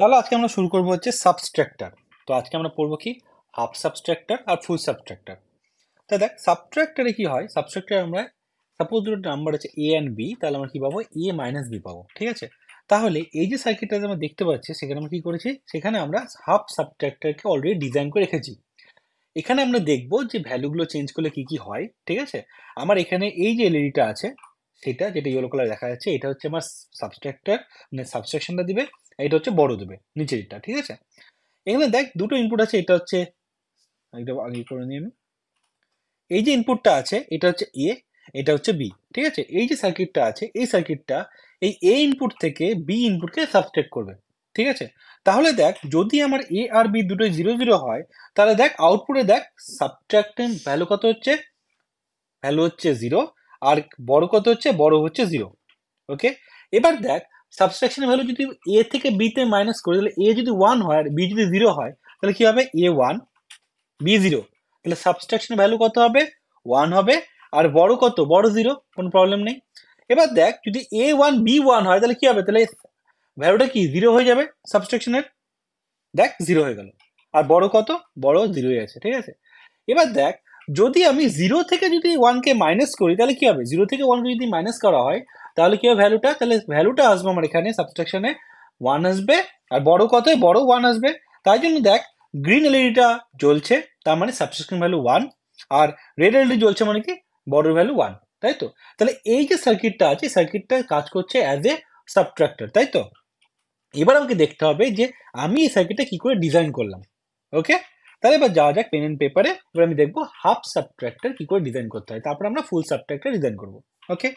তাহলে আজকে আমরা শুরু করবো হচ্ছে সাবস্ট্রাক্টার তো আজকে আমরা পড়বো কি হাফ সাবস্ট্রাক্টার আর ফুল সাবস্ট্রাক্টার তা দেখ সাবট্রাক্টারে কি হয় সাবট্রাক্টারে আমরা সাপোজ দুটো নাম্বার আছে এ অ্যান্ড বি তাহলে আমরা কি পাবো এ মাইনাস বি পাবো ঠিক আছে তাহলে এই যে সার্কিটটা আমরা দেখতে পাচ্ছি সেখানে আমরা কী করেছি সেখানে আমরা হাফ সাবট্রাক্টারকে অলরেডি ডিজাইন করে রেখেছি এখানে আমরা দেখব যে ভ্যালুগুলো চেঞ্জ করলে কি কি হয় ঠিক আছে আমার এখানে এই যে এলইডিটা আছে সেটা যেটা ইয়েলো কালার দেখা যাচ্ছে এটা হচ্ছে আমার সাবস্ট্রাক্টার মানে সাবস্ট্রাকশনটা দিবে এটা হচ্ছে বড় দেবে নিচেরটা ঠিক আছে এখানে দেখ দুটো ইনপুট আছে এটা হচ্ছে একদম আগে করে নিই আমি এই যে ইনপুটটা আছে এটা হচ্ছে এ এটা হচ্ছে বি ঠিক আছে এই যে সার্কিটটা আছে এই সার্কিটটা এই এ ইনপুট থেকে বি ইনপুটকে সাবস্ট্রেক্ট করবে ঠিক আছে তাহলে দেখ যদি আমার এ আর বি দুটোই জিরো জিরো হয় তাহলে দেখ আউটপুটে দেখ সাবট্রাক্টেন্ট ভ্যালু কত হচ্ছে ভ্যালু হচ্ছে জিরো আর বড় কত হচ্ছে বড় হচ্ছে জিরো ওকে এবার দেখ সাবস্ট্রাকশন ভ্যালু যদি এ থেকে বিতে মাইনাস করি তাহলে এ যদি ওয়ান হয় আর বি যদি জিরো হয় তাহলে কি হবে এ ওয়ান বি জিরো তাহলে সাবস্ট্রাকশন ভ্যালু কত হবে ওয়ান হবে আর বড় কত বড় জিরো কোনো প্রবলেম নেই এবার দেখ যদি এ ওয়ান বি ওয়ান হয় তাহলে কি হবে তাহলে ভ্যালুটা কি জিরো হয়ে যাবে সাবস্ট্রাকশনের দেখ জিরো হয়ে গেল আর বড় কত বড় জিরোই আছে ঠিক আছে এবার দেখ যদি আমি জিরো থেকে যদি ওয়ানকে মাইনাস করি তাহলে কি হবে জিরো থেকে ওয়ানকে যদি মাইনাস করা হয় তাহলে কি হবে ভ্যালুটা তাহলে ভ্যালুটা আসবে আমার এখানে সাবস্ট্রাকশনে ওয়ান আসবে আর বড় কতই বড় ওয়ান আসবে তাই জন্য দেখ গ্রিন এলইডিটা জ্বলছে তার মানে সাবস্ট্রাকশন ভ্যালু ওয়ান আর রেড এলইডি জ্বলছে মানে কি বড় ভ্যালু ওয়ান তাই তো তাহলে এই যে সার্কিটটা আছে সার্কিটটা কাজ করছে অ্যাজ এ সাবট্রাক্টর তাই তো এবার আমাকে দেখতে হবে যে আমি এই সার্কিটটা কী করে ডিজাইন করলাম ওকে তাহলে এবার যাওয়া যাক পেন অ্যান্ড পেপারে এবার আমি দেখবো হাফ সাবট্রাক্টর কী করে ডিজাইন করতে হয় তারপর আমরা ফুল সাবট্রাক্টর ডিজাইন করবো ওকে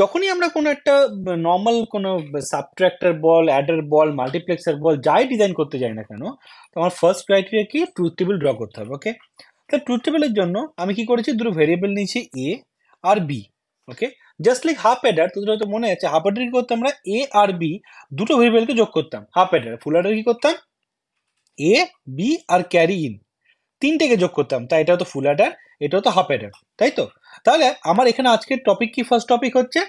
যখনই আমরা কোনো একটা নর্মাল কোনো সাবট্র্যাক্টার বল অ্যাডার বল মাল্টিপ্লেক্সার বল যাই ডিজাইন করতে যাই না কেন তো আমার ফার্স্ট ক্রাইটেরিয়া কি ট্রুথ টেবিল ড্র করতে হবে ওকে তো ট্রুথ টেবিলের জন্য আমি কি করেছি দুটো ভেরিয়েবল নিয়েছি এ আর B okay just like half adder তোদের হয়তো মনে আছে হাফ অ্যাডার কি করতাম আমরা এ আর বি দুটো ভেরিয়েবলকে যোগ করতাম হাফ অ্যাডার ফুল অ্যাডার কি করতাম এ বি আর ক্যারি ইন তিনটেকে যোগ করতাম তাই এটা হয়তো ফুল অ্যাডার এটাও তো হাফ অ্যাডার তাই তো তাহলে আমার এখানে আজকের টপিক কি ফার্স্ট টপিক হচ্ছে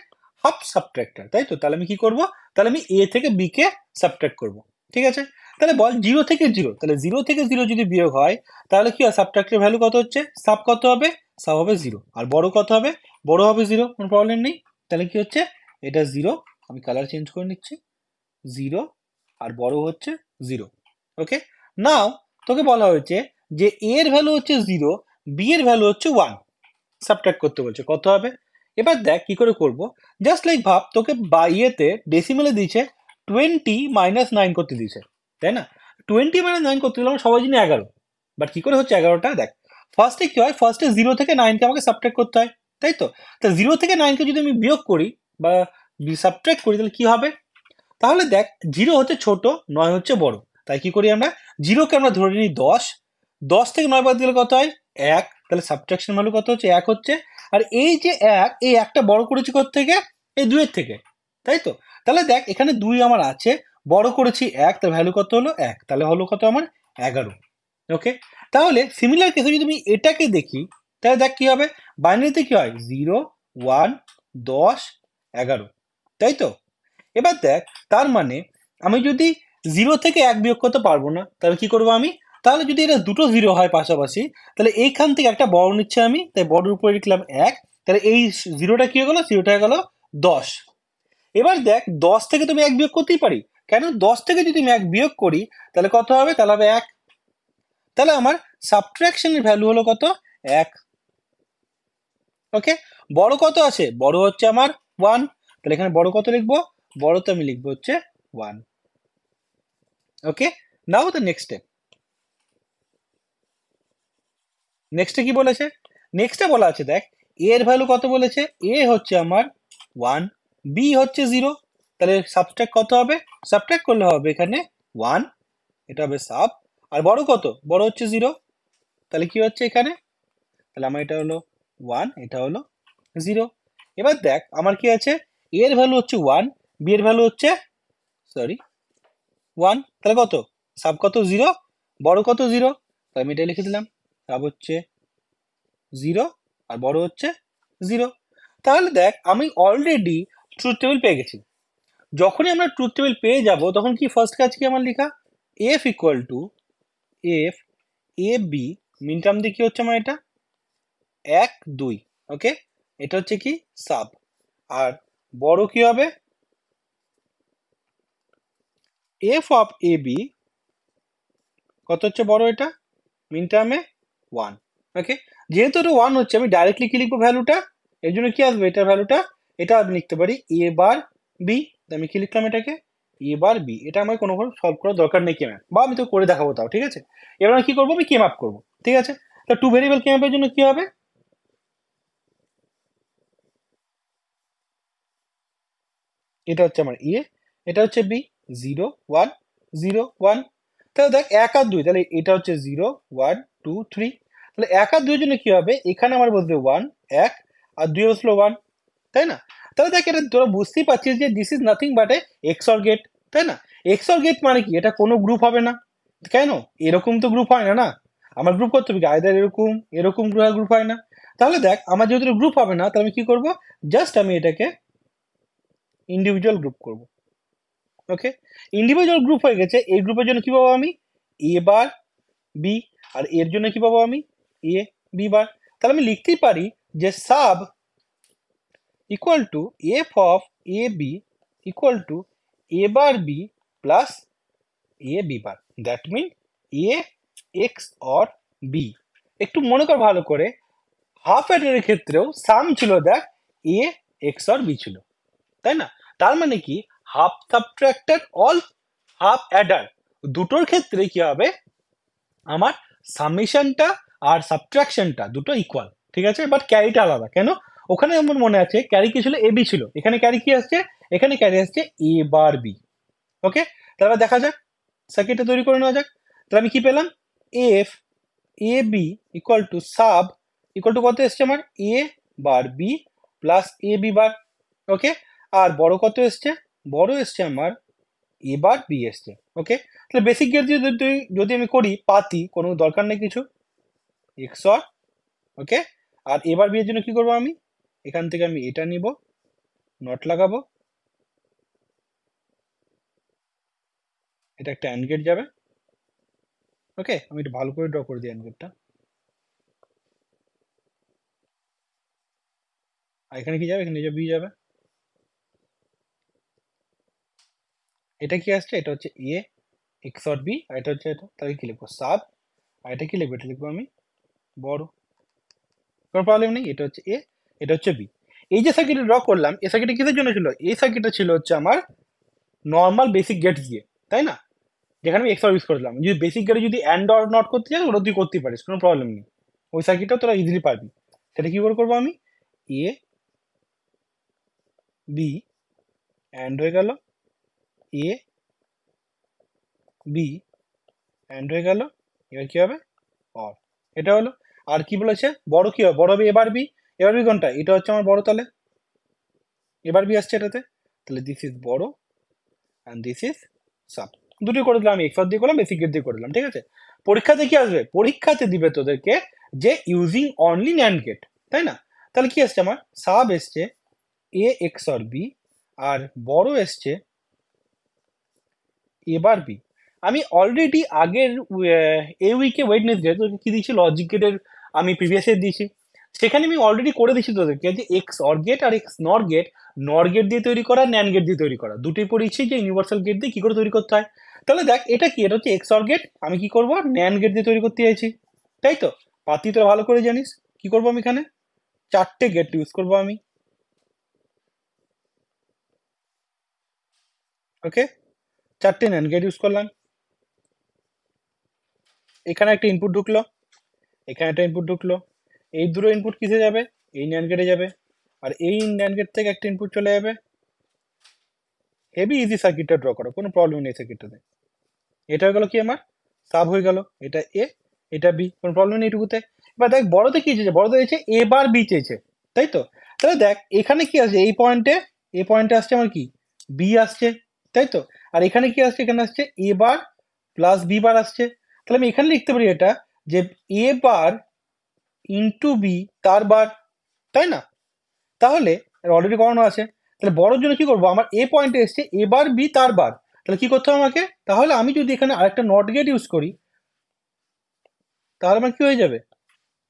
হাফ সাবট্র্যাক্টর তাই তো তাহলে আমি কি করব তাহলে আমি এ থেকে বি কে সাবট্র্যাক্ট করব ঠিক আছে তাহলে বল জিরো থেকে জিরো তাহলে জিরো থেকে জিরো যদি বিয়োগ হয় তাহলে কি হয় সাবট্র্যাক্টের ভ্যালু কত হচ্ছে সাব কত হবে সাব হবে জিরো আর বড় কত হবে বড় হবে জিরো কোনো প্রবলেম নেই তাহলে কি হচ্ছে এটা জিরো আমি কালার চেঞ্জ করে নিচ্ছি জিরো আর বড় হচ্ছে জিরো ওকে নাও তোকে বলা হয়েছে যে এর ভ্যালু হচ্ছে জিরো বি এর ভ্যালু হচ্ছে ওয়ান সাবট্রাক্ট করতে বলছে কত হবে এবার দেখ কি করে করব জাস্ট লাইক ভাব তোকে বাইয়েতে ইয়েতে ডেসিমেলে দিয়েছে টোয়েন্টি মাইনাস নাইন করতে দিয়েছে তাই না টোয়েন্টি মাইনাস নাইন করতে দিলে আমার সবাই জন্য এগারো বাট কী করে হচ্ছে এগারোটা দেখ ফার্স্টে কী হয় ফার্স্টে জিরো থেকে নাইনকে আমাকে সাবট্রাক্ট করতে হয় তাই তো তা জিরো থেকে নাইনকে যদি আমি বিয়োগ করি বা সাবট্রাক্ট করি তাহলে কী হবে তাহলে দেখ জিরো হচ্ছে ছোট নয় হচ্ছে বড় তাই কী করি আমরা জিরোকে আমরা ধরে নিই দশ দশ থেকে নয় বাদ দিলে কত হয় এক তাহলে সাবট্রাকশন ভ্যালু কত হচ্ছে এক হচ্ছে আর এই যে এক এই একটা বড় করেছি থেকে এই দুইয়ের থেকে তাই তো তাহলে দেখ এখানে দুই আমার আছে বড় করেছি এক তার ভ্যালু কত হলো এক তাহলে হলো কত আমার এগারো ওকে তাহলে সিমিলার কেসে যদি আমি এটাকে দেখি তাহলে দেখ কী হবে বাইনারিতে কী হয় জিরো ওয়ান দশ এগারো তাই তো এবার দেখ তার মানে আমি যদি জিরো থেকে এক বিয়োগ করতে পারবো না তাহলে কি করব আমি তাহলে যদি এটা দুটো জিরো হয় পাশাপাশি তাহলে এইখান থেকে একটা বড় নিচ্ছে আমি তাই বড়ের উপরে লিখলাম এক তাহলে এই জিরোটা কী হয়ে গেলো জিরোটা হয়ে গেলো দশ এবার দেখ দশ থেকে তুমি এক বিয়োগ করতেই পারি কেন দশ থেকে যদি আমি এক বিয়োগ করি তাহলে কত হবে তাহলে হবে এক তাহলে আমার সাবট্রাকশনের ভ্যালু হলো কত এক ওকে বড় কত আছে বড় হচ্ছে আমার ওয়ান তাহলে এখানে বড় কত লিখবো বড় তো আমি লিখবো হচ্ছে one okay now the next step নেক্সটে কি বলেছে নেক্সটে বলা আছে দেখ এ এর ভ্যালু কত বলেছে এ হচ্ছে আমার ওয়ান বি হচ্ছে জিরো তাহলে সাবট্র্যাক কত হবে সাবট্র্যাক করলে হবে এখানে ওয়ান এটা হবে সাব আর বড় কত বড় হচ্ছে জিরো তাহলে কি হচ্ছে এখানে তাহলে আমার এটা হলো ওয়ান এটা হলো জিরো এবার দেখ আমার কি আছে এর ভ্যালু হচ্ছে ওয়ান বি এর ভ্যালু হচ্ছে সরি ওয়ান তাহলে কত সাব কত জিরো বড় কত জিরো তাহলে আমি এটা লিখে দিলাম সব হচ্ছে জিরো আর বড় হচ্ছে জিরো তাহলে দেখ আমি অলরেডি ট্রুথ টেবিল পেয়ে গেছি যখনই আমরা ট্রুথ টেবিল পেয়ে যাব তখন কি ফার্স্ট কাজ কি আমার লেখা F equal to F A B min term দিয়ে কি হচ্ছে আমার এটা এক দুই ওকে এটা হচ্ছে কি সাব আর বড় কি হবে এফ অফ এ বি কত হচ্ছে বড় এটা মিনটার্মে ওয়ান ওকে যেহেতু এটা ওয়ান হচ্ছে আমি ডাইরেক্টলি কি লিখবো ভ্যালুটা এর জন্য কি আসবে এটার ভ্যালুটা এটা আমি লিখতে পারি এ বার বি আমি কি লিখলাম এটাকে এ বার বি এটা আমার কোনো কোনো সলভ করার দরকার নেই কেম্যাপ বা আমি তো করে দেখাবো তাও ঠিক আছে এবার আমি কি করবো আমি কেম আপ করবো ঠিক আছে তো টু ভেরিয়েবল কেম্যাপের জন্য কি হবে এটা হচ্ছে আমার এ এটা হচ্ছে B zero one zero one তাহলে দেখ এক আর দুই তাহলে এটা হচ্ছে জিরো ওয়ান টু থ্রি তাহলে এক আর দুই জন্য কী হবে এখানে আমার বসবে ওয়ান এক আর দুই বসলো ওয়ান তাই না তাহলে দেখ এটা তোরা বুঝতেই পারছিস যে this is nothing but a XOR gate তাই না এক্সর গেট মানে কি এটা কোনো গ্রুপ হবে না কেন এরকম তো গ্রুপ হয় না না আমার গ্রুপ করতে হবে আয়দার এরকম এরকম গ্রুপ হয় না তাহলে দেখ আমার যেহেতু গ্রুপ হবে না তাহলে আমি কী করবো জাস্ট আমি এটাকে ইন্ডিভিজুয়াল গ্রুপ করবো ওকে ইন্ডিভিজুয়াল গ্রুপ হয়ে গেছে এই গ্রুপের জন্য কী পাবো আমি এ বার বি আর এর জন্য কী পাবো আমি এ বি বার তাহলে আমি লিখতেই পারি যে sub equal to F of A B equal to A bar B plus A B bar that mean A XOR B একটু মনে কর ভালো করে হাফ অ্যাডের ক্ষেত্রেও সাম ছিল দেখ এ এক্স অর বি ছিল তাই না তার মানে কি half subtractor or half adder দুটোর ক্ষেত্রে কি হবে আমার সামিশনটা আর সাবট্রাকশনটা দুটো ইকুয়াল ঠিক আছে বাট ক্যারিটা আলাদা কেন ওখানে আমার মনে আছে ক্যারি কি ছিল এবি ছিল এখানে ক্যারি কি আসছে এখানে ক্যারি আসছে এ বার বি ওকে তারপর দেখা যাক সার্কিটটা তৈরি করে নেওয়া যাক তাহলে আমি কি পেলাম F A B equal to sub equal to কত এসছে আমার A bar B plus A B bar okay আর বড় কত এসছে বড় এসছে আমার এবার বি এসছে ওকে তাহলে বেসিক গেট দিয়ে যদি যদি আমি করি পাতি কোনো দরকার নেই কিছু এক্স আর ওকে আর এবার বিয়ের জন্য কি করব আমি এখান থেকে আমি এটা নিব নট লাগাবো এটা একটা অ্যান্ড গেট যাবে ওকে আমি এটা ভালো করে ড্র করে দিই অ্যান্ড গেটটা আর এখানে কি যাবে এখানে বি যাবে এটা কি আসছে এটা হচ্ছে এ এক্স অর বি আর এটা হচ্ছে এটা তাহলে কি লিখবো সাব আর এটা কি লিখবো এটা লিখবো আমি বড় কোনো প্রবলেম নেই এটা হচ্ছে এ এটা হচ্ছে বি এই যে সার্কিটটা ড্র করলাম এই সার্কিটটা কিসের জন্য ছিল এই সার্কিটটা ছিল হচ্ছে আমার নর্মাল বেসিক গেট দিয়ে তাই না যেখানে আমি এক্সট্রা ইউজ করলাম যদি বেসিক গেটে যদি অ্যান্ড অর নট করতে চাই ওটা তুই করতে পারিস কোনো প্রবলেম নেই ওই সার্কিটটাও তোরা ইজিলি পাবি সেটা কী করে করবো আমি এ বি অ্যান্ড হয়ে গেল এ বি অ্যান্ড হয়ে গেল এবার কী হবে অর এটা হলো আর কি বলেছে বড় কি হবে বড় হবে এবার বি এবার বি কোনটা এটা হচ্ছে আমার বড় তলে এবার বি আসছে এটাতে তাহলে this is borrow and this is sub দুটোই করে দিলাম এক্স দিয়ে করলাম বেসিক গেট দিয়ে করে দিলাম ঠিক আছে পরীক্ষাতে কি আসবে পরীক্ষাতে দিবে তোদেরকে যে ইউজিং অনলি ন্যান্ড গেট তাই না তাহলে কি আসছে আমার সাব এসছে এ এক্স অর বি আর বড় এসছে এবার বি আমি অলরেডি আগের এ উইকে ওয়েডনেসডে তো কী দিয়েছি লজিক গেটের আমি প্রিভিয়াস ইয়ার দিয়েছি সেখানে আমি অলরেডি করে দিয়েছি তোদেরকে যে এক্স অর গেট আর XNOR gate NOR gate দিয়ে তৈরি করা ন্যান গেট দিয়ে তৈরি করা দুটোই পড়িয়েছি যে ইউনিভার্সাল গেট দিয়ে কী করে তৈরি করতে হয় তাহলে দেখ এটা কি এটা হচ্ছে এক্স অর গেট আমি কি করব ন্যান গেট দিয়ে তৈরি করতে চাইছি তাই তো পাতি তোরা ভালো করে জানিস কি করব আমি এখানে চারটে গেট ইউজ করবো আমি ওকে চারটে ন্যান গেট ইউজ করলাম এখানে একটা ইনপুট ঢুকলো এখানে একটা ইনপুট ঢুকলো এই দুটো ইনপুট কিসে যাবে এই ন্যান গেটে যাবে আর এই ন্যান গেট থেকে একটা ইনপুট চলে যাবে হেভি ইজি সার্কিটটা ড্র করো কোনো প্রবলেম নেই সার্কিটটাতে এটা হয়ে গেলো কি আমার সাব হয়ে গেল এটা এ এটা বি কোনো প্রবলেম নেই এটুকুতে এবার দেখ বড়তে কী চেয়েছে বড়তে চেয়েছে এ বার বি চেয়েছে তাই তো তাহলে দেখ এখানে কি আছে এই পয়েন্টে এই পয়েন্টে আসছে আমার কি বি আসছে তাই তো আর এখানে কি আসছে এখানে আসছে এ বার প্লাস বি বার আসছে তাহলে আমি এখানে লিখতে পারি এটা যে এ বার ইন্টু বি তার বার তাই না তাহলে অলরেডি করানো আছে তাহলে বড়োর জন্য কি করবো আমার এ পয়েন্টে এসছে এ বার বি তার বার তাহলে কি করতে হবে আমাকে তাহলে আমি যদি এখানে আরেকটা নট গেট ইউজ করি তাহলে আমার কী হয়ে যাবে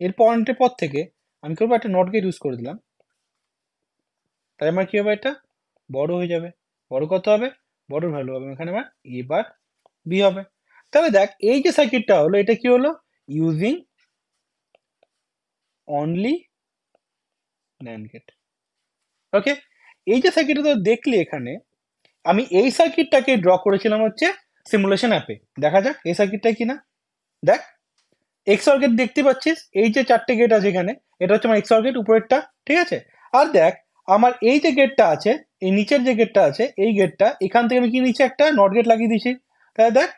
এর পয়েন্টের পর থেকে আমি করবো একটা নট গেট ইউজ করে দিলাম তাহলে আমার কী হবে এটা বড় হয়ে যাবে বড় কত হবে বড় ভ্যালু হবে এখানে আমার এ বার বি হবে তাহলে দেখ এই যে সার্কিটটা হলো এটা কি হলো using only NAND gate okay এই যে সার্কিটটা তো দেখলি এখানে আমি এই সার্কিটটাকে ড্র করেছিলাম হচ্ছে সিমুলেশন অ্যাপে দেখা যাক এই সার্কিটটা কি না দেখ এক্সর গেট দেখতে পাচ্ছিস এই যে চারটে গেট আছে এখানে এটা হচ্ছে আমার এক্সর গেট উপরেরটা ঠিক আছে আর দেখ আমার এই যে গেটটা আছে এই নিচের যে গেটটা আছে এই গেটটা এখান থেকে আমি কি নিচে একটা নট গেট লাগিয়ে দিয়েছি তাহলে দেখ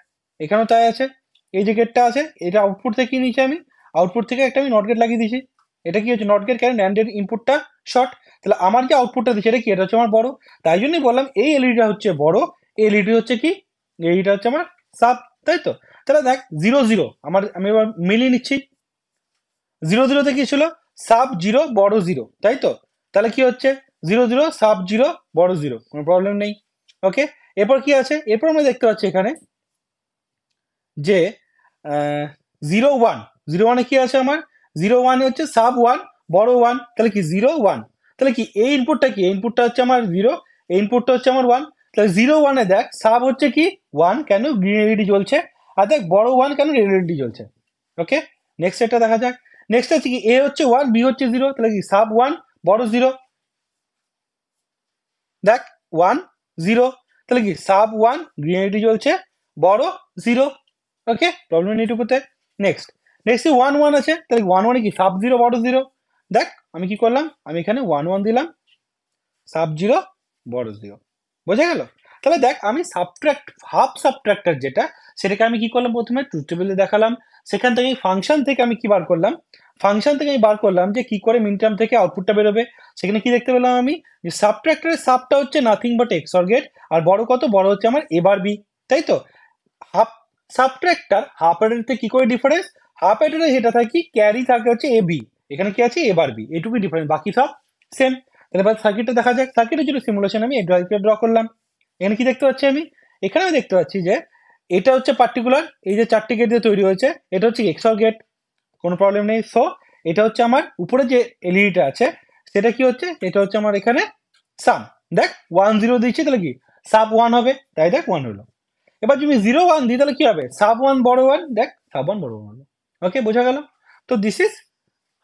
এখানেও তাই আছে এই যে গেটটা আছে এটা আউটপুট থেকে কি নিচে আমি আউটপুট থেকে একটা আমি নট গেট লাগিয়ে দিয়েছি এটা কি হচ্ছে নট গেট কেন ন্যান্ডের ইনপুটটা শর্ট তাহলে আমার যে আউটপুটটা দিচ্ছে এটা কি এটা হচ্ছে আমার বড় তাই জন্যই বললাম এই এলইডিটা হচ্ছে বড় এলইডি হচ্ছে কি এলইডিটা হচ্ছে আমার সাব তাই তো তাহলে দেখ জিরো জিরো আমার আমি এবার মিলিয়ে নিচ্ছি জিরো জিরোতে কি ছিল সাব জিরো বড় জিরো তাই তো তাহলে কি হচ্ছে zero zero sub zero borrow zero কোনো প্রবলেম নেই ওকে এরপর কি আছে এরপর আমরা দেখতে পাচ্ছি এখানে যে জিরো ওয়ান জিরো ওয়ানে কি আছে আমার জিরো ওয়ানে হচ্ছে সাব ওয়ান বড় ওয়ান তাহলে কি জিরো ওয়ান তাহলে কি এই ইনপুটটা কি এই ইনপুটটা হচ্ছে আমার জিরো এই ইনপুটটা হচ্ছে আমার ওয়ান তাহলে জিরো ওয়ানে দেখ সাব হচ্ছে কি ওয়ান কেন গ্রিন এলইডি জ্বলছে আর দেখ বড় ওয়ান কেন রেড এলইডি জ্বলছে ওকে নেক্সট একটা দেখা যাক নেক্সট হচ্ছে কি এ হচ্ছে ওয়ান বি হচ্ছে জিরো তাহলে কি সাব ওয়ান বড় জিরো দেখ ওয়ান জিরো তাহলে কি সাব ওয়ান গ্রিন এটি চলছে বড় জিরো ওকে প্রবলেম নেই টুকুতে নেক্সট নেক্সট ওয়ান ওয়ান আছে তাহলে ওয়ান ওয়ানে কি সাব জিরো বড় জিরো দেখ আমি কি করলাম আমি এখানে ওয়ান ওয়ান দিলাম সাব জিরো বড় জিরো বোঝা গেল তাহলে দেখ আমি সাবট্র্যাক্ট হাফ সাবট্র্যাক্টার যেটা সেটাকে আমি কি করলাম প্রথমে ট্রুথ টেবিলে দেখালাম সেখান থেকে ফাংশন থেকে আমি কি বার করলাম ফাংশন থেকে আমি বার করলাম যে কি করে মিনটার্ম থেকে আউটপুটটা বেরোবে সেখানে কি দেখতে পেলাম আমি যে সাবট্র্যাক্টারের সাবটা হচ্ছে nothing but XOR gate আর বড় কত বড় হচ্ছে আমার এবার বি তাই তো হাফ সাবট্র্যাক্টার হাফ থেকে কি করে ডিফারেন্স হাফ অ্যাডারে যেটা থাকে ক্যারি থাকে হচ্ছে এ বি এখানে কি আছে এবার বি এটুকুই ডিফারেন্স বাকি সব সেম তাহলে সার্কিটটা দেখা যাক সার্কিটের জন্য সিমুলেশন আমি ড্র করলাম এখানে কি দেখতে পাচ্ছি আমি এখানে আমি দেখতে পাচ্ছি যে এটা হচ্ছে পার্টিকুলার এই যে চারটি গেট দিয়ে তৈরি হয়েছে এটা হচ্ছে এক্সর গেট কোনো প্রবলেম নেই সো এটা হচ্ছে আমার উপরে যে এলইডিটা আছে সেটা কি হচ্ছে এটা হচ্ছে আমার এখানে সাম দেখ ওয়ান জিরো দিচ্ছি তাহলে কি সাব ওয়ান হবে তাই দেখ ওয়ান হলো এবার তুমি জিরো ওয়ান দিই তাহলে কি হবে সাব ওয়ান বড় ওয়ান দেখ sub one borrow one okay বোঝা গেল তো দিস ইজ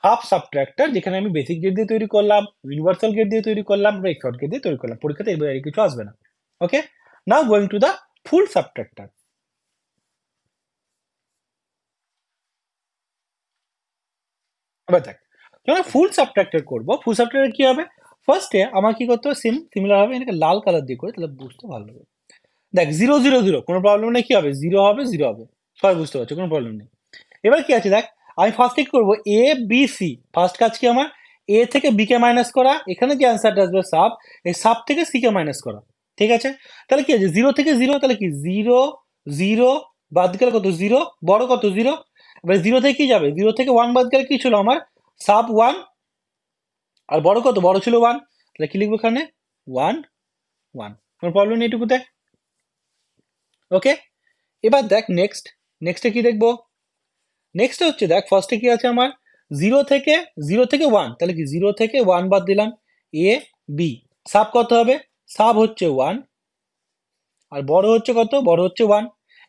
হাফ সাবট্র্যাক্টর যেখানে আমি বেসিক গেট দিয়ে তৈরি করলাম ইউনিভার্সাল গেট দিয়ে তৈরি করলাম বা এক্সট গেট দিয়ে তৈরি করলাম পরীক্ষাতে এবার কিছু আসবে না okay now going to the full subtractor এবার দেখ যখন ফুল সাবট্রাক্টর করবো ফুল সাবট্রাক্টর কি হবে ফার্স্টে আমার কি করতে হবে সেম সিমিলার হবে এটাকে লাল কালার দিয়ে করে তাহলে বুঝতে ভালো হবে দেখ জিরো জিরো জিরো কোনো প্রবলেম নেই কি হবে জিরো হবে জিরো হবে সবাই বুঝতে পারছো কোনো প্রবলেম নেই এবার কি আছে দেখ আমি ফার্স্টে কি করবো এ বি সি ফার্স্ট কাজ কি আমার এ থেকে বি কে মাইনাস করা এখানে যে অ্যান্সারটা আসবে সাব এই সাব থেকে সি কে মাইনাস করা ঠিক আছে তাহলে কি আছে জিরো থেকে জিরো তাহলে কি জিরো জিরো বাদ গেলে কত জিরো বড় কত জিরো এবার জিরো থেকে কি যাবে জিরো থেকে ওয়ান বাদ গেলে কি ছিল আমার সাব ওয়ান আর বড় কত বড় ছিল ওয়ান তাহলে কি লিখবো এখানে ওয়ান ওয়ান কোনো প্রবলেম নেই এটুকুতে ওকে এবার দেখ নেক্সট নেক্সটে কি দেখবো নেক্সটে হচ্ছে দেখ ফার্স্টে কি আছে আমার জিরো থেকে জিরো থেকে ওয়ান তাহলে কি জিরো থেকে ওয়ান বাদ দিলাম এ বি সাব কত হবে সাব হচ্ছে ওয়ান আর বড় হচ্ছে কত বড় হচ্ছে ওয়ান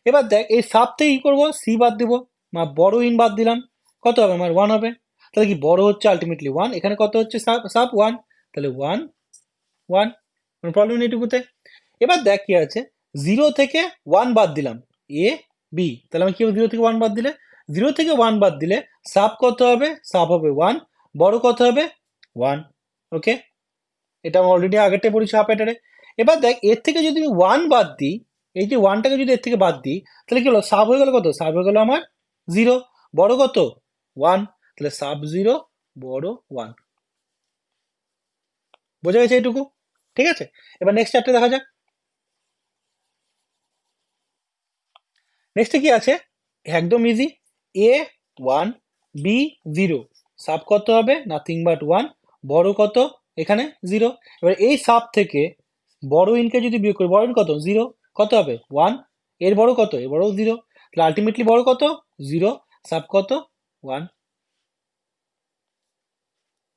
এবার দেখ এই সাব থেকে কী করবো সি বাদ দেবো মা বড় ইন বাদ দিলাম কত হবে আমার ওয়ান হবে তাহলে কি বড় হচ্ছে আলটিমেটলি ওয়ান এখানে কত হচ্ছে সাব সাব ওয়ান তাহলে ওয়ান ওয়ান কোনো প্রবলেম নেই এটুকুতে এবার দেখ কী আছে জিরো থেকে ওয়ান বাদ দিলাম এ বি তাহলে আমি কী জিরো থেকে ওয়ান বাদ দিলে জিরো থেকে ওয়ান বাদ দিলে সাব কত হবে সাব হবে ওয়ান বড় কত হবে ওয়ান ওকে এটা আমার অলরেডি আগেরটাই পড়েছি হাফ এটারে এবার দেখ এর থেকে যদি আমি ওয়ান বাদ দিই এই যে ওয়ানটাকে যদি এর থেকে বাদ দিই তাহলে কী হলো সাব হয়ে গেলো কত সাব হয়ে গেলো আমার জিরো বড় কত ওয়ান তাহলে সাব জিরো বড় ওয়ান বোঝা গেছে এইটুকু ঠিক আছে এবার নেক্সট চারটে দেখা যাক নেক্সটে কি আছে একদম easy A one B zero sub কত হবে নাথিং বাট ওয়ান বড় কত এখানে জিরো এবার এই সাপ থেকে বড় ইনকে যদি বিয়োগ করি বড় ইন কত জিরো কত হবে ওয়ান এর বড় কত এর বড়ও জিরো তাহলে আলটিমেটলি বড় কত জিরো সাপ কত ওয়ান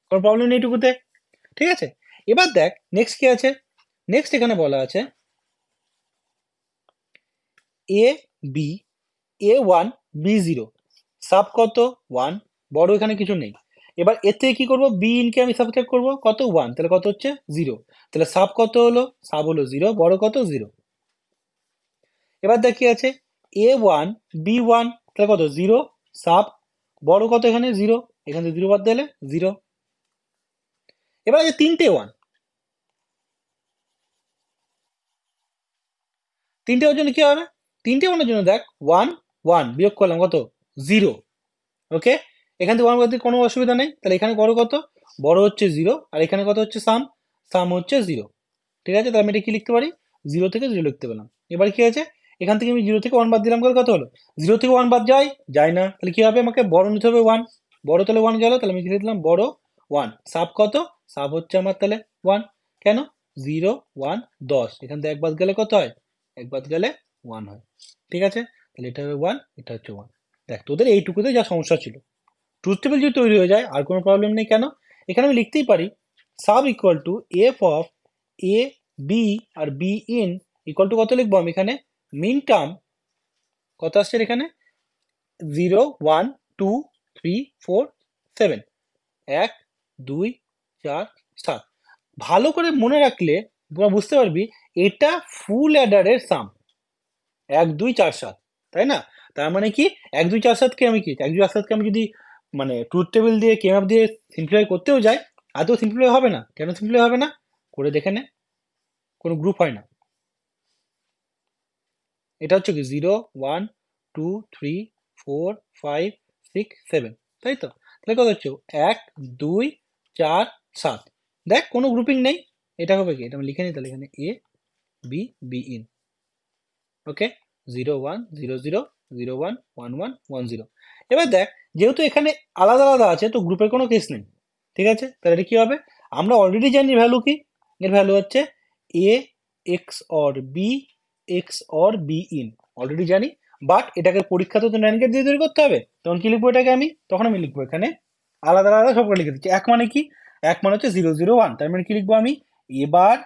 কোনো প্রবলেম নেই এটুকুতে ঠিক আছে এবার দেখ নেক্সট কি আছে নেক্সট এখানে বলা আছে A B A one B zero sub কত ওয়ান বড় এখানে কিছু নেই এবার এর থেকে কী করবো বি ইনকে আমি সাবট্রাক্ট করবো কত ওয়ান তাহলে কত হচ্ছে জিরো তাহলে সাব কত হলো সাব হলো জিরো বড় কত জিরো এবার দেখি আছে এ ওয়ান বি ওয়ান তাহলে কত জিরো সাব বড় কত এখানে জিরো এখানে জিরো বাদ দিলে জিরো এবার আছে তিনটে ওয়ান তিনটে ওয়ার জন্য কী হবে তিনটে ওয়ানের জন্য দেখ ওয়ান ওয়ান বিয়োগ করলাম কত জিরো ওকে এখান থেকে ওয়ান বাদ কোনো অসুবিধা নেই তাহলে এখানে বড় কত বড় হচ্ছে জিরো আর এখানে কত হচ্ছে সাম সাম হচ্ছে জিরো ঠিক আছে তাহলে আমি এটা কি লিখতে পারি জিরো থেকে জিরো লিখতে পেলাম এবার কী আছে এখান থেকে আমি জিরো থেকে ওয়ান বাদ দিলাম কত হলো জিরো থেকে ওয়ান বাদ যায় যায় না তাহলে কী হবে আমাকে বড় নিতে হবে ওয়ান বড় তাহলে ওয়ান গেল তাহলে আমি লিখে দিলাম বড় ওয়ান সাপ কত সাপ হচ্ছে আমার তাহলে ওয়ান কেন জিরো ওয়ান দশ এখান থেকে একবার গেলে কত হয় একবার গেলে ওয়ান হয় ঠিক আছে তাহলে এটা হবে ওয়ান এটা হচ্ছে ওয়ান দেখ তোদের এইটুকুতে যা সমস্যা ছিল ট্রুথ টেবিল যদি তৈরি হয়ে যায় আর কোনো প্রবলেম নেই কেন এখানে আমি লিখতেই পারি sub equal to F of A B আর বি ইন ইকুয়াল টু কত লিখবো আমি এখানে মিন টার্ম কত আসছে এখানে zero one two three four seven এক দুই চার সাত ভালো করে মনে রাখলে তোমরা বুঝতে পারবি এটা ফুল অ্যাডারের সাম এক দুই চার সাত তাই না তার মানে কি এক দুই চার সাতকে আমি কি এক দুই চার সাতকে আমি যদি মানে ট্রুথ টেবিল দিয়ে কেম আপ দিয়ে সিম্পলিফাই করতেও যায় আদৌ সিম্পলিফাই হবে না কেন সিম্পলিফাই হবে না করে দেখে নে কোনো গ্রুপ হয় না এটা হচ্ছে কি zero one two three four five six seven তাই তো তাহলে কত হচ্ছে এক দুই চার সাত দেখ কোনো গ্রুপিং নেই এটা হবে কি এটা আমি লিখে নিই তাহলে এখানে A B B in okay zero one zero zero zero one one one one zero এবার দেখ যেহেতু এখানে আলাদা আলাদা আছে তো গ্রুপের কোনো কেস নেই ঠিক আছে তাহলে এটা কী হবে আমরা অলরেডি জানি ভ্যালু কি এর ভ্যালু হচ্ছে A XOR B XOR B in already জানি বাট এটাকে পরীক্ষা তো ন্যান গেট দিয়ে তৈরি করতে হবে তখন কী লিখবো এটাকে আমি তখন আমি লিখবো এখানে আলাদা আলাদা সবগুলো লিখে দিচ্ছি এক মানে কি এক মানে হচ্ছে জিরো জিরো ওয়ান তার মানে কি লিখবো আমি A bar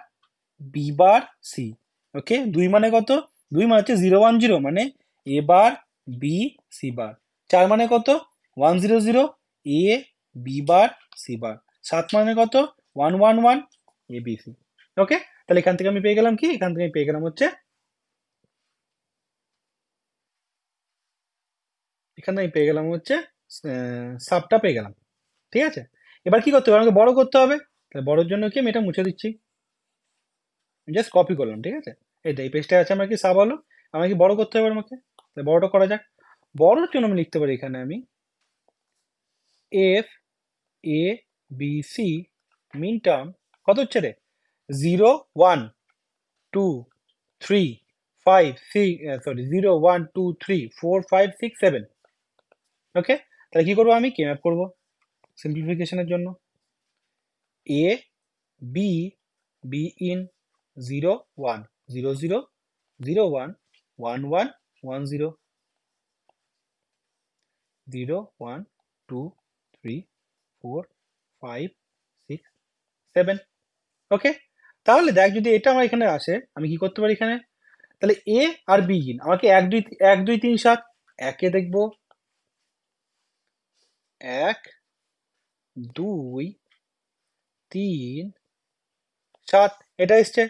B bar C ওকে দুই মানে কত দুই মানে হচ্ছে জিরো ওয়ান জিরো মানে এ বার বি সি বার চার মানে কত one zero zero A B bar C bar সাত মানে কত one one one A B C okay তাহলে এখান থেকে আমি পেয়ে গেলাম কি এখান থেকে আমি পেয়ে গেলাম হচ্ছে এখানে আমি পেয়ে গেলাম হচ্ছে সাপটা পেয়ে গেলাম ঠিক আছে এবার কি করতে হবে আমাকে বড় করতে হবে তাহলে বড়োর জন্য কি আমি এটা মুছে দিচ্ছি জাস্ট কপি করলাম ঠিক আছে এই এই পেজটা আছে আমার কি সাপ হলো আমাকে বড় করতে হবে আমাকে তাহলে বড়টা করা যাক বড় আমি লিখতে পারি এখানে আমি F A B C min term কত হচ্ছে রে zero one two three five six sorry zero one two three four five six seven okay তাহলে কী করবো আমি কে ম্যাপ করবো সিম্পলিফিকেশনের জন্য A B B in zero one zero zero zero one one one one zero 0, 1, 2, 3, 4, 5, 6, 7 okay তাহলে দেখ যদি এটা আমার এখানে আসে আমি কি করতে পারি এখানে তাহলে এ আর বি ইন আমাকে এক দুই এক দুই তিন সাত একে দেখব এক দুই তিন সাত এটা এসছে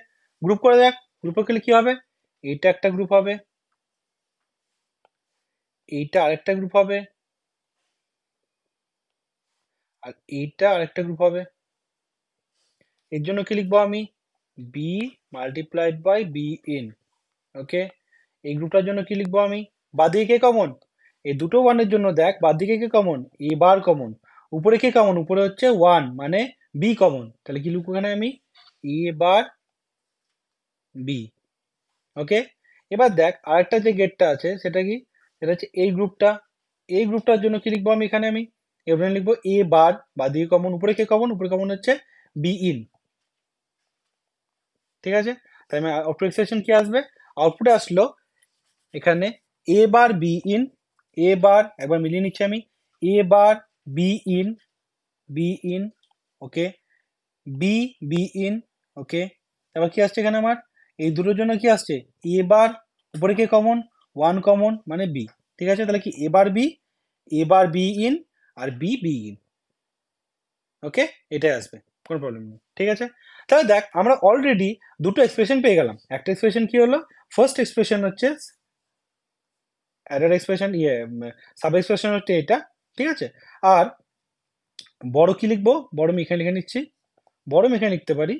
গ্রুপ করে দেখ গ্রুপে গেলে কি হবে এইটা একটা গ্রুপ হবে এইটা আরেকটা গ্রুপ হবে আর এইটা আরেকটা গ্রুপ হবে এর জন্য কি লিখবো আমি B multiplied by B in okay এই গ্রুপটার জন্য কি লিখবো আমি বাদিকে কে কমন এই দুটো ওয়ানের জন্য দেখ বাদিকে কে কমন এ বার কমন উপরে কে কমন উপরে হচ্ছে ওয়ান মানে বি কমন তাহলে কি লিখবো এখানে আমি এ বার বি ওকে এবার দেখ আরেকটা যে গেটটা আছে সেটা কি সেটা হচ্ছে এই গ্রুপটা এই গ্রুপটার জন্য কি লিখবো আমি এখানে আমি এবার লিখবো এ বার বা দিয়ে কমন উপরে কে কমন উপরে কমন হচ্ছে বি ইন ঠিক আছে তাহলে আউটপুট এক্সপ্রেশন কি আসবে আউটপুটে আসলো এখানে এ বার বি ইন এ বার একবার মিলিয়ে নিচ্ছি আমি A bar B in B in okay B B in okay তারপর কি আসছে এখানে আমার এই দুটোর জন্য কি আসছে এ বার উপরে কে কমন ওয়ান কমন মানে বি ঠিক আছে তাহলে কি A bar B A bar B in আর বি বি ইন ওকে এটাই আসবে কোনো প্রবলেম নেই ঠিক আছে তাহলে দেখ আমরা অলরেডি দুটো এক্সপ্রেশন পেয়ে গেলাম একটা এক্সপ্রেশন কি হলো ফার্স্ট এক্সপ্রেশন হচ্ছে অ্যাডার এক্সপ্রেশন ইয়ে সাব এক্সপ্রেশন হচ্ছে এটা ঠিক আছে আর বড় কি লিখবো বড় মেখানে লিখে নিচ্ছি বড় মেখানে লিখতে পারি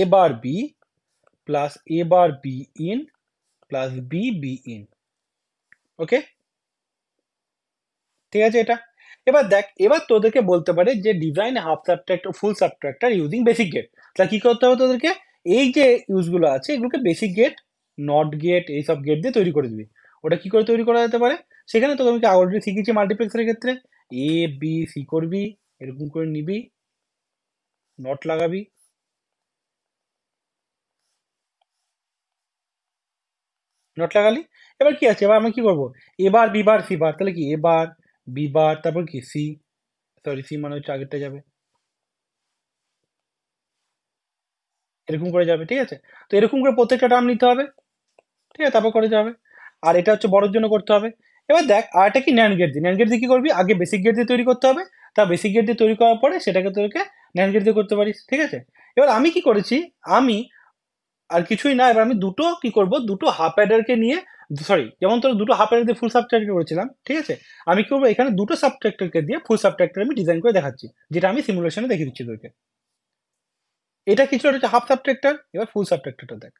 A bar B plus A bar B in plus B B in okay ঠিক আছে এটা এবার দেখ এবার তোদেরকে বলতে পারে যে ডিজাইন হাফ সাবট্রাক্টর ফুল আর ইউজিং বেসিক গেট তাহলে কী করতে হবে তোদেরকে এই যে ইউজগুলো আছে এগুলোকে বেসিক গেট নট গেট এইসব গেট দিয়ে তৈরি করে দিবি ওটা কী করে তৈরি করা যেতে পারে সেখানে তোকে আমি অলরেডি শিখেছি মাল্টিপ্লেক্সের ক্ষেত্রে এ বি সি করবি এরকম করে নিবি নট লাগাবি নট লাগালি এবার কি আছে এবার আমি কি করব এবার বিবার সিবার তাহলে কি এবার বি বার তারপর কি সি সরি সি মানে হচ্ছে আগেরটা যাবে এরকম করে যাবে ঠিক আছে তো এরকম করে প্রত্যেকটা টার্ম নিতে হবে ঠিক আছে তারপর করে যাবে আর এটা হচ্ছে বড়োর জন্য করতে হবে এবার দেখ আর এটা কি ন্যান গেট দিয়ে ন্যান গেট দিয়ে কী করবি আগে বেসিক গেট দিয়ে তৈরি করতে হবে তা বেসিক গেট দিয়ে তৈরি করার পরে সেটাকে তোকে ন্যান গেট দিয়ে করতে পারিস ঠিক আছে এবার আমি কি করেছি আমি আর কিছুই না এবার আমি দুটো কি করব দুটো হাফ অ্যাডারকে নিয়ে সরি যেমন তোর দুটো হাফের দিয়ে ফুল সাবট্রাক্টর করেছিলাম ঠিক আছে আমি কি করবো এখানে দুটো সাবট্রাক্টরকে দিয়ে ফুল সাবট্রাক্টর আমি ডিজাইন করে দেখাচ্ছি যেটা আমি সিমুলেশনে দেখে দিচ্ছি তোকে এটা কিছু হচ্ছে হাফ সাবট্রাক্টর এবার ফুল সাবট্রাক্টরটা দেখ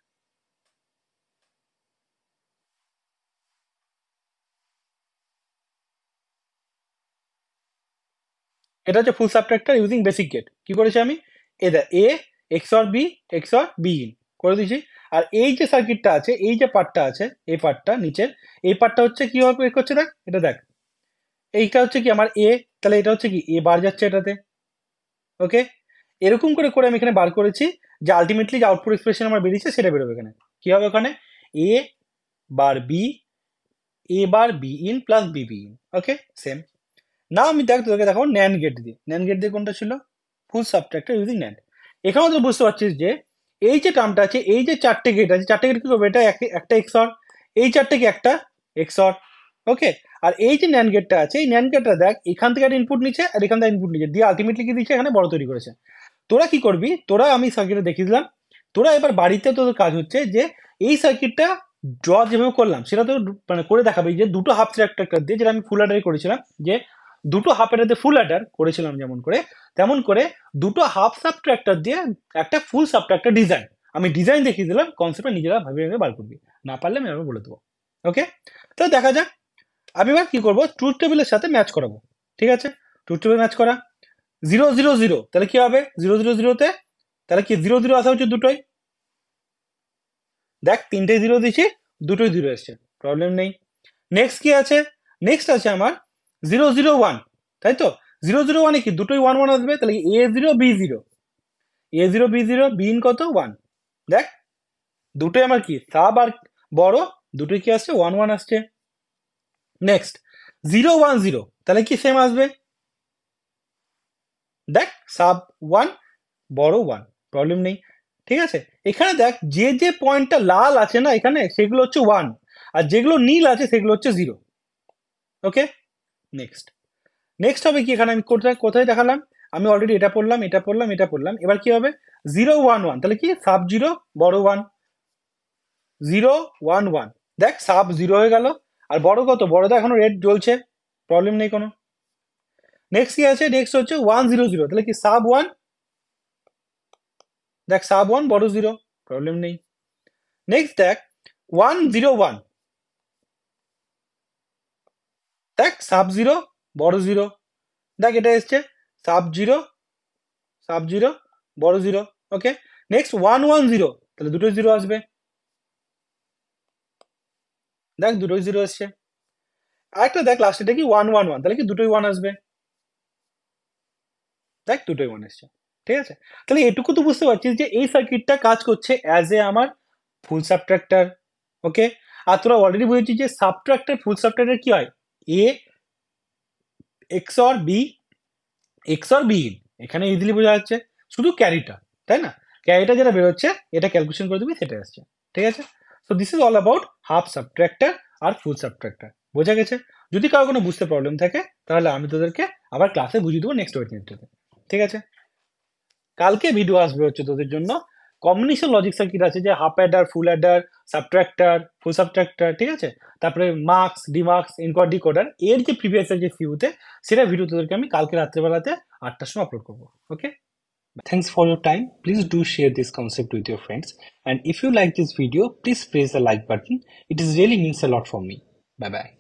এটা হচ্ছে full subtractor using basic gate কি করেছি আমি A A XOR B XOR B in করে দিয়েছি আর এই যে সার্কিটটা আছে এই যে পার্টটা আছে এই পার্টটা নিচের এই পার্টটা হচ্ছে কি হবে করছে দেখ এটা দেখ এইটা হচ্ছে কি আমার এ তাহলে এটা হচ্ছে কি এ বার যাচ্ছে এটাতে ওকে এরকম করে করে আমি এখানে বার করেছি যে আলটিমেটলি যে আউটপুট এক্সপ্রেশন আমার বেরিয়েছে সেটা বেরোবে এখানে কী হবে ওখানে A bar B A bar B in plus B B in okay same না আমি দেখ তোকে দেখো ন্যান গেট দিয়ে ন্যান গেট দিয়ে কোনটা ছিল ফুল সাবট্রাক্টর ইউজিং ন্যান্ড এখানেও তো বুঝতে পারছিস যে এই যে টার্মটা আছে এই যে চারটে গেট আছে চারটে গেট কি করবে এটা একটা এক্সর এই চারটে কি একটা এক্সর ওকে আর এই যে ন্যান গেটটা আছে এই ন্যান গেটটা দেখ এখান থেকে একটা ইনপুট নিচ্ছে আর এখান থেকে ইনপুট নিচ্ছে দিয়ে আলটিমেটলি কি দিচ্ছে এখানে বড় তৈরি করেছে তোরা কি করবি তোরা আমি সার্কিটটা দেখিয়ে দিলাম তোরা এবার বাড়িতে তোদের কাজ হচ্ছে যে এই সার্কিটটা ড্র যেভাবে করলাম সেটা তো মানে করে দেখাবে যে দুটো হাফ ট্র্যাক্টর দিয়ে যেটা আমি ফুল আর্ডারি করেছিলাম যে দুটো হাফ এটাতে ফুল অ্যাডার করেছিলাম যেমন করে তেমন করে দুটো হাফ সাবট্র্যাক্টার দিয়ে একটা ফুল সাবট্র্যাক্টার ডিজাইন আমি ডিজাইন দেখিয়ে দিলাম কনসেপ্টটা নিজেরা ভাবে ভেবে বার করবি না পারলে আমি আমি বলে দেবো ওকে তো দেখা যাক আমি এবার কী করবো ট্রুথ টেবিলের সাথে ম্যাচ করাবো ঠিক আছে truth table match zero zero zero zero তাহলে কী হবে জিরো জিরো জিরোতে তাহলে কি জিরো জিরো আসা উচিত দুটোই দেখ তিনটে জিরো দিছি দুটোই জিরো এসছে প্রবলেম নেই নেক্সট কি আছে নেক্সট আছে আমার জিরো জিরো ওয়ান তাই তো জিরো জিরো ওয়ানে কি দুটোই ওয়ান ওয়ান আসবে তাহলে A zero B zero A zero B zero B in কত ওয়ান দেখ দুটোই আমার কি সাব আর বড় দুটোই কি আসছে ওয়ান ওয়ান আসছে নেক্সট জিরো ওয়ান জিরো তাহলে কি সেম আসবে দেখ sub one borrow one problem নেই ঠিক আছে এখানে দেখ যে যে পয়েন্টটা লাল আছে না এখানে সেগুলো হচ্ছে ওয়ান আর যেগুলো নীল আছে সেগুলো হচ্ছে জিরো ওকে নেক্সট নেক্সট হবে কি এখানে আমি কোথায় কোথায় দেখালাম আমি অলরেডি এটা পড়লাম এটা পড়লাম এটা পড়লাম এবার কি হবে জিরো ওয়ান ওয়ান তাহলে কি sub zero borrow one zero one one দেখ সাব জিরো হয়ে গেল আর বড় কত বড় তো এখনো রেড জ্বলছে প্রবলেম নেই কোনো নেক্সট কি আছে নেক্সট হচ্ছে ওয়ান জিরো জিরো তাহলে কি সাব ওয়ান দেখ sub one borrow zero problem নেই নেক্সট দেখ ওয়ান জিরো ওয়ান দেখ সাব জিরো বড় জিরো দেখ এটা এসছে sub zero sub zero borrow zero okay next one one zero তাহলে দুটো জিরো আসবে দেখ দুটোই জিরো এসছে আরেকটা দেখ লাস্টে কি ওয়ান ওয়ান ওয়ান তাহলে কি দুটোই ওয়ান আসবে দেখ দুটোই ওয়ান এসছে ঠিক আছে তাহলে এটুকু তো বুঝতে পারছিস যে এই সার্কিটটা কাজ করছে অ্যাজ এ আমার ফুল সাবট্রাক্টার ওকে আর তোরা অলরেডি বুঝেছিস যে সাবট্রাক্টার ফুল সাবট্রাক্টার কি হয় A XOR B XOR B এখানে ইজিলি বোঝা যাচ্ছে শুধু ক্যারিটা তাই না ক্যারিটা যেটা বেরোচ্ছে এটা ক্যালকুলেশন করে দেবে সেটা আসছে ঠিক আছে so this is all about half subtractor আর ফুল সাবট্র্যাক্টার বোঝা গেছে যদি কারো কোনো বুঝতে প্রবলেম থাকে তাহলে আমি তোদেরকে আবার ক্লাসে বুঝিয়ে দেবো নেক্সট ওয়েটনেসটাতে ঠিক আছে কালকে ভিডিও আসবে হচ্ছে তোদের জন্য কম্বিনেশন লজিক সার্কিট আছে যে half adder full adder subtractor full subtractor ঠিক আছে তারপরে মার্কস ডিমার্কস ইনকোয়ার ডিকোডার এর যে প্রিভিয়াসের যে ফিউতে সেটা ভিডিও তোদেরকে আমি কালকে রাত্রেবেলাতে আটটার সময় আপলোড করবো okay thanks for your time please do share this concept with your friends and if you like this video please press the like button it is really means a lot for me bye by